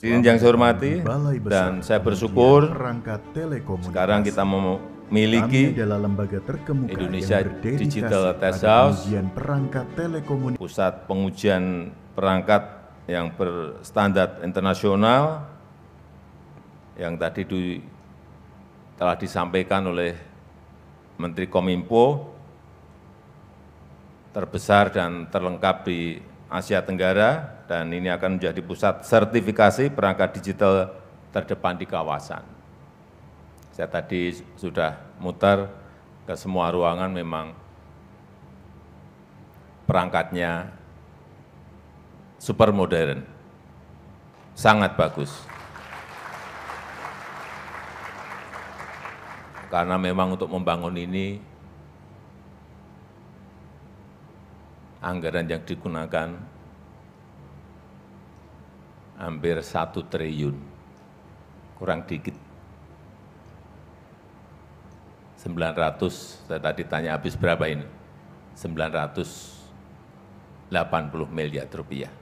Hadirin yang saya hormati dan saya bersyukur sekarang kita memiliki Indonesia Digital Test House, pusat pengujian perangkat yang berstandar internasional yang tadi di, telah disampaikan oleh Menteri Kominfo terbesar dan terlengkap di Asia Tenggara dan ini akan menjadi pusat sertifikasi perangkat digital terdepan di kawasan. Saya tadi sudah muter ke semua ruangan memang perangkatnya super modern, sangat bagus. Karena memang untuk membangun ini anggaran yang digunakan hampir satu triliun, kurang dikit. 900, saya tadi tanya habis berapa ini? 980 miliar rupiah.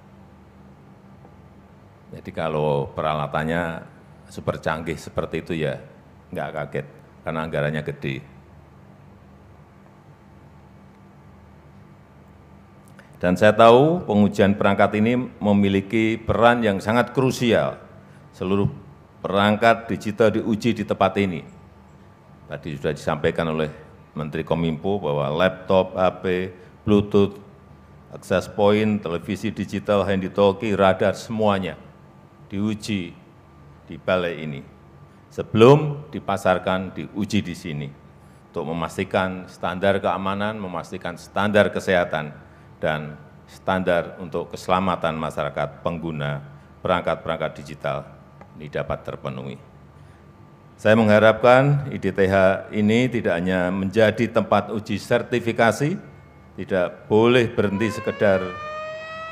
Jadi kalau peralatannya super canggih seperti itu ya nggak kaget, karena anggarannya gede. Dan saya tahu pengujian perangkat ini memiliki peran yang sangat krusial. Seluruh perangkat digital diuji di tempat ini. Tadi sudah disampaikan oleh Menteri Kominfo bahwa laptop, HP, Bluetooth, akses point, televisi digital, handy talkie, radar, semuanya diuji di balai ini. Sebelum dipasarkan, diuji di sini untuk memastikan standar keamanan, memastikan standar kesehatan, dan standar untuk keselamatan masyarakat pengguna perangkat-perangkat digital ini dapat terpenuhi. Saya mengharapkan IDTH ini tidak hanya menjadi tempat uji sertifikasi, tidak boleh berhenti sekedar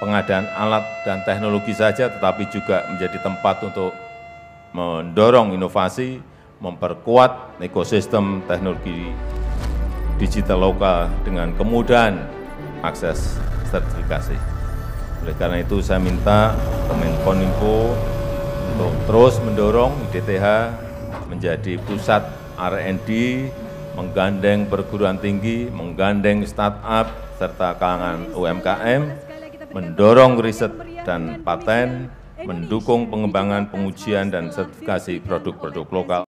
pengadaan alat dan teknologi saja, tetapi juga menjadi tempat untuk mendorong inovasi, memperkuat ekosistem teknologi digital lokal dengan kemudahan akses sertifikasi. Oleh karena itu saya minta Kemenkominfo untuk terus mendorong IDTH menjadi pusat R&D, menggandeng perguruan tinggi, menggandeng startup, serta kalangan UMKM, mendorong riset dan paten, mendukung pengembangan pengujian dan sertifikasi produk-produk lokal.